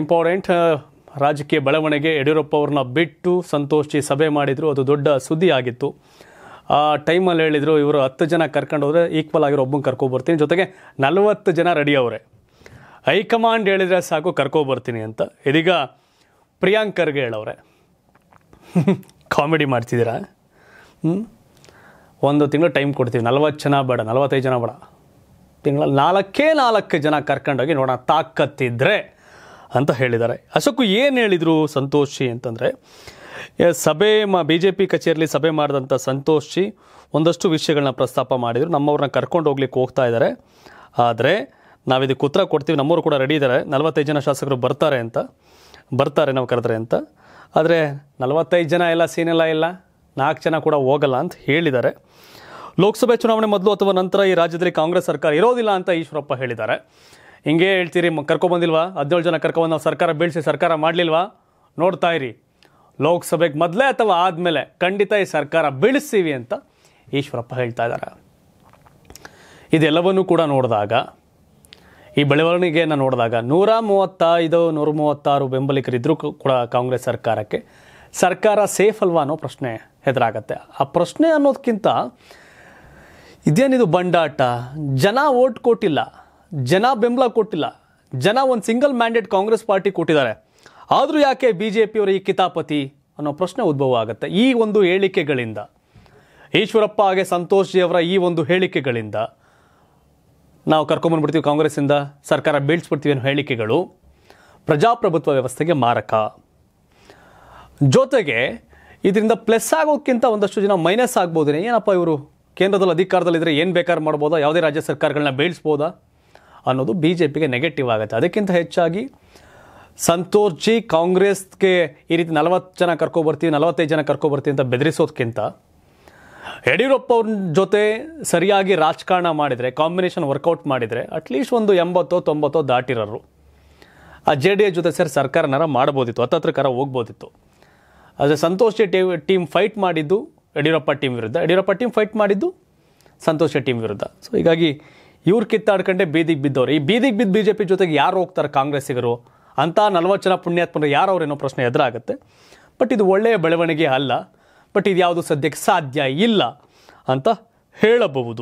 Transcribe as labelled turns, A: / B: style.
A: important ರಾಜಕೀಯ ಬೆಳವಣಿಗೆ ಯಡಿಯೂರಪ್ಪ ಅವ್ರನ್ನ ಬಿಟ್ಟು ಸಂತೋಷಿ ಸಭೆ ಮಾಡಿದರು ಅದು ದೊಡ್ಡ ಸುದ್ದಿ ಆಗಿತ್ತು ಆ ಟೈಮಲ್ಲಿ ಹೇಳಿದರು ಇವರು ಹತ್ತು ಜನ ಕರ್ಕೊಂಡು ಹೋದರೆ ಈಕ್ವಲ್ ಆಗಿರೋ ಒಬ್ಬನ ಕರ್ಕೊಬರ್ತೀನಿ ಜೊತೆಗೆ ನಲವತ್ತು ಜನ ರೆಡಿ ಅವರೇ ಹೈಕಮಾಂಡ್ ಹೇಳಿದರೆ ಸಾಕು ಕರ್ಕೊಬರ್ತೀನಿ ಅಂತ ಇದೀಗ ಪ್ರಿಯಾಂಕರ್ಗೆ ಖರ್ಗೆ ಹೇಳವ್ರೆ ಕಾಮಿಡಿ ಮಾಡ್ತಿದ್ದೀರಾ ಒಂದು ತಿಂಗಳು ಟೈಮ್ ಕೊಡ್ತೀವಿ ನಲವತ್ತು ಜನ ಬೇಡ ನಲವತ್ತೈದು ಜನ ಬೇಡ ತಿಂಗಳ ನಾಲ್ಕೇ ನಾಲ್ಕು ಜನ ಕರ್ಕೊಂಡೋಗಿ ನೋಡೋಣ ತಾಕತ್ತಿದ್ದರೆ ಅಂತ ಹೇಳಿದ್ದಾರೆ ಅಶೋಕು ಏನು ಹೇಳಿದರು ಸಂತೋಷಿ ಅಂತಂದರೆ ಸಭೆ ಮಾ ಬಿ ಜೆ ಪಿ ಕಚೇರಿಯಲ್ಲಿ ಸಭೆ ಮಾಡಿದಂಥ ಸಂತೋಷಿ ಒಂದಷ್ಟು ವಿಷಯಗಳನ್ನ ಪ್ರಸ್ತಾಪ ಮಾಡಿದರು ನಮ್ಮವ್ರನ್ನ ಕರ್ಕೊಂಡು ಹೋಗ್ಲಿಕ್ಕೆ ಹೋಗ್ತಾ ಇದ್ದಾರೆ ಆದರೆ ನಾವು ಇದಕ್ಕೆ ಉತ್ತರ ಕೊಡ್ತೀವಿ ನಮ್ಮವರು ಕೂಡ ರೆಡಿ ಇದ್ದಾರೆ ನಲವತ್ತೈದು ಜನ ಶಾಸಕರು ಬರ್ತಾರೆ ಅಂತ ಬರ್ತಾರೆ ನಾವು ಕರೆದ್ರೆ ಅಂತ ಆದರೆ ನಲವತ್ತೈದು ಜನ ಎಲ್ಲ ಸೀನೆಲ್ಲ ಇಲ್ಲ ನಾಲ್ಕು ಜನ ಕೂಡ ಹೋಗಲ್ಲ ಅಂತ ಹೇಳಿದ್ದಾರೆ ಲೋಕಸಭೆ ಚುನಾವಣೆ ಮೊದಲು ಅಥವಾ ನಂತರ ಈ ರಾಜ್ಯದಲ್ಲಿ ಕಾಂಗ್ರೆಸ್ ಸರ್ಕಾರ ಇರೋದಿಲ್ಲ ಅಂತ ಈಶ್ವರಪ್ಪ ಹೇಳಿದ್ದಾರೆ ಹಿಂಗೆ ಹೇಳ್ತೀರಿ ಕರ್ಕೊಬಂದಿಲ್ವಾ ಹದಿನೇಳು ಜನ ಕರ್ಕೊಬಂದು ನಾವು ಸರ್ಕಾರ ಬೀಳಿಸಿ ಸರ್ಕಾರ ಮಾಡಲಿಲ್ವಾ ನೋಡ್ತಾ ಇರಿ ಲೋಕಸಭೆಗೆ ಮೊದಲೇ ಅಥವಾ ಆದಮೇಲೆ ಖಂಡಿತ ಈ ಸರ್ಕಾರ ಬೀಳಿಸ್ತೀವಿ ಅಂತ ಈಶ್ವರಪ್ಪ ಹೇಳ್ತಾ ಇದ್ದಾರೆ ಇದೆಲ್ಲವನ್ನೂ ಕೂಡ ನೋಡಿದಾಗ ಈ ಬೆಳವಣಿಗೆಯನ್ನು ನೋಡಿದಾಗ ನೂರ ಮೂವತ್ತೈದು ನೂರ ಮೂವತ್ತಾರು ಬೆಂಬಲಿಗರಿದ್ದರೂ ಕೂಡ ಕಾಂಗ್ರೆಸ್ ಸರ್ಕಾರಕ್ಕೆ ಸರ್ಕಾರ ಸೇಫ್ ಅಲ್ವಾ ಅನ್ನೋ ಪ್ರಶ್ನೆ ಎದುರಾಗತ್ತೆ ಆ ಪ್ರಶ್ನೆ ಅನ್ನೋದಕ್ಕಿಂತ ಇದೇನಿದು ಬಂಡಾಟ ಜನ ಓಟ್ ಕೊಟ್ಟಿಲ್ಲ ಜನ ಬೆಂಬಲ ಕೊಟ್ಟಿಲ್ಲ ಜನ ಒಂದು ಸಿಂಗಲ್ ಮ್ಯಾಂಡೇಟ್ ಕಾಂಗ್ರೆಸ್ ಪಾರ್ಟಿ ಕೊಟ್ಟಿದ್ದಾರೆ ಆದರೂ ಯಾಕೆ ಬಿ ಜೆ ಪಿಯವರ ಈ ಕಿತಾಪತಿ ಅನ್ನೋ ಪ್ರಶ್ನೆ ಉದ್ಭವ ಆಗುತ್ತೆ ಈ ಒಂದು ಹೇಳಿಕೆಗಳಿಂದ ಈಶ್ವರಪ್ಪ ಹಾಗೆ ಸಂತೋಷ್ ಜಿಯವರ ಅವರ ಈ ಒಂದು ಹೇಳಿಕೆಗಳಿಂದ ನಾವು ಕರ್ಕೊಂಬಂದ್ಬಿಡ್ತೀವಿ ಕಾಂಗ್ರೆಸ್ಸಿಂದ ಸರ್ಕಾರ ಬೀಳ್ಸ್ಬಿಡ್ತೀವಿ ಅನ್ನೋ ಹೇಳಿಕೆಗಳು ಪ್ರಜಾಪ್ರಭುತ್ವ ವ್ಯವಸ್ಥೆಗೆ ಮಾರಕ ಜೊತೆಗೆ ಇದರಿಂದ ಪ್ಲಸ್ ಆಗೋಕ್ಕಿಂತ ಒಂದಷ್ಟು ಜನ ಮೈನಸ್ ಆಗ್ಬೋದೇನೆ ಏನಪ್ಪ ಇವರು ಕೇಂದ್ರದಲ್ಲಿ ಅಧಿಕಾರದಲ್ಲಿದ್ದರೆ ಏನು ಬೇಕಾದ್ರೂ ಮಾಡ್ಬೋದಾ ಯಾವುದೇ ರಾಜ್ಯ ಸರ್ಕಾರಗಳನ್ನ ಬೀಳ್ಸ್ಬೋದಾ ಅನ್ನೋದು ಬಿ ಜೆ ಪಿಗೆ ನೆಗೆಟಿವ್ ಆಗುತ್ತೆ ಅದಕ್ಕಿಂತ ಹೆಚ್ಚಾಗಿ ಸಂತೋರ್ಜಿ ಕಾಂಗ್ರೆಸ್ಗೆ ಈ ರೀತಿ ನಲವತ್ತು ಜನ ಕರ್ಕೊಬರ್ತೀವಿ ನಲವತ್ತೈದು ಜನ ಕರ್ಕೊಬರ್ತೀವಿ ಅಂತ ಬೆದರಿಸೋದಕ್ಕಿಂತ ಯಡಿಯೂರಪ್ಪ ಅವ್ರ ಜೊತೆ ಸರಿಯಾಗಿ ರಾಜಕಾರಣ ಮಾಡಿದರೆ ಕಾಂಬಿನೇಷನ್ ವರ್ಕೌಟ್ ಮಾಡಿದರೆ ಅಟ್ಲೀಸ್ಟ್ ಒಂದು ಎಂಬತ್ತೋ ತೊಂಬತ್ತೋ ದಾಟಿರೋರು ಆ ಜೆ ಡಿ ಎ ಜೊತೆ ಸೇರಿ ಸರ್ಕಾರನಾರ ಮಾಡ್ಬೋದಿತ್ತು ಹತ್ತತ್ರಕಾರ ಹೋಗ್ಬೋದಿತ್ತು ಆದರೆ ಸಂತೋಷ್ ಶೆಟ್ಟಿ ಟೀಮ್ ಫೈಟ್ ಮಾಡಿದ್ದು ಯಡಿಯೂರಪ್ಪ ಟೀಮ್ ವಿರುದ್ಧ ಯಡಿಯೂರಪ್ಪ ಟೀಮ್ ಫೈಟ್ ಮಾಡಿದ್ದು ಸಂತೋಷ್ ಶೆಟ್ಟಿ ಟೀಮ್ ವಿರುದ್ಧ ಸೊ ಹೀಗಾಗಿ ಇವ್ರು ಕಿತ್ತಾಡ್ಕೊಂಡೆ ಬೀದಿಗೆ ಬಿದ್ದವ್ರು ಈ ಬೀದಿಗೆ ಬಿದ್ದು ಬಿ ಜೆ ಪಿ ಜೊತೆಗೆ ಯಾರು ಹೋಗ್ತಾರೆ ಕಾಂಗ್ರೆಸ್ಸಿಗರು ಅಂತ ನಲ್ವತ್ತು ಜನ ಪುಣ್ಯಾತ್ಮರು ಯಾರು ಅವರೇನೋ ಪ್ರಶ್ನೆ ಎದುರಾಗುತ್ತೆ ಬಟ್ ಇದು ಒಳ್ಳೆಯ ಬೆಳವಣಿಗೆ ಅಲ್ಲ ಬಟ್ ಇದು ಯಾವುದು ಸದ್ಯಕ್ಕೆ ಸಾಧ್ಯ ಇಲ್ಲ ಅಂತ ಹೇಳಬಹುದು